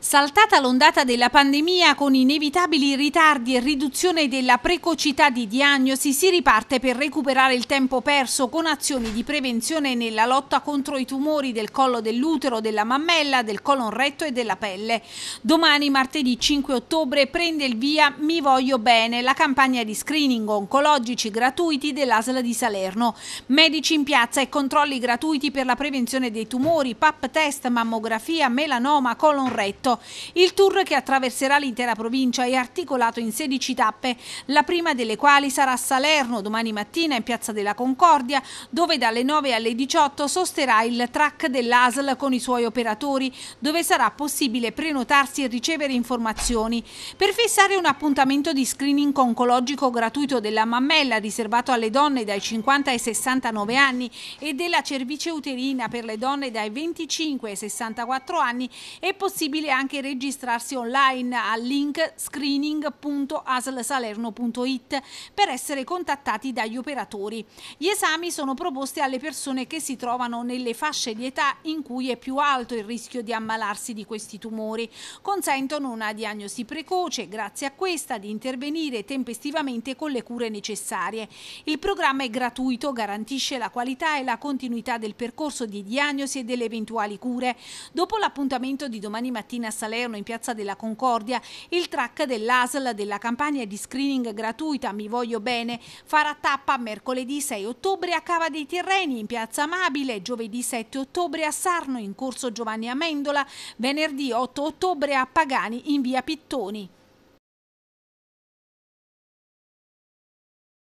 Saltata l'ondata della pandemia con inevitabili ritardi e riduzione della precocità di diagnosi, si riparte per recuperare il tempo perso con azioni di prevenzione nella lotta contro i tumori del collo dell'utero, della mammella, del colon retto e della pelle. Domani, martedì 5 ottobre, prende il via Mi Voglio Bene, la campagna di screening oncologici gratuiti dell'ASL di Salerno. Medici in piazza e controlli gratuiti per la prevenzione dei tumori, pap test, mammografia, melanoma, colon retto Veneto. Il tour che attraverserà l'intera provincia è articolato in 16 tappe, la prima delle quali sarà a Salerno domani mattina in Piazza della Concordia, dove dalle 9 alle 18 sosterrà il track dell'ASL con i suoi operatori, dove sarà possibile prenotarsi e ricevere informazioni. Per fissare un appuntamento di screening oncologico gratuito della mammella riservato alle donne dai 50 ai 69 anni e della cervice uterina per le donne dai 25 ai 64 anni è possibile anche anche registrarsi online al link screening.aslsalerno.it per essere contattati dagli operatori. Gli esami sono proposti alle persone che si trovano nelle fasce di età in cui è più alto il rischio di ammalarsi di questi tumori. Consentono una diagnosi precoce, grazie a questa di intervenire tempestivamente con le cure necessarie. Il programma è gratuito, garantisce la qualità e la continuità del percorso di diagnosi e delle eventuali cure. Dopo l'appuntamento di domani mattina a Salerno in piazza della Concordia, il track dell'ASL della campagna di screening gratuita Mi Voglio Bene farà tappa mercoledì 6 ottobre a Cava dei Tirreni in piazza Amabile, giovedì 7 ottobre a Sarno in corso Giovanni Amendola, venerdì 8 ottobre a Pagani in via Pittoni.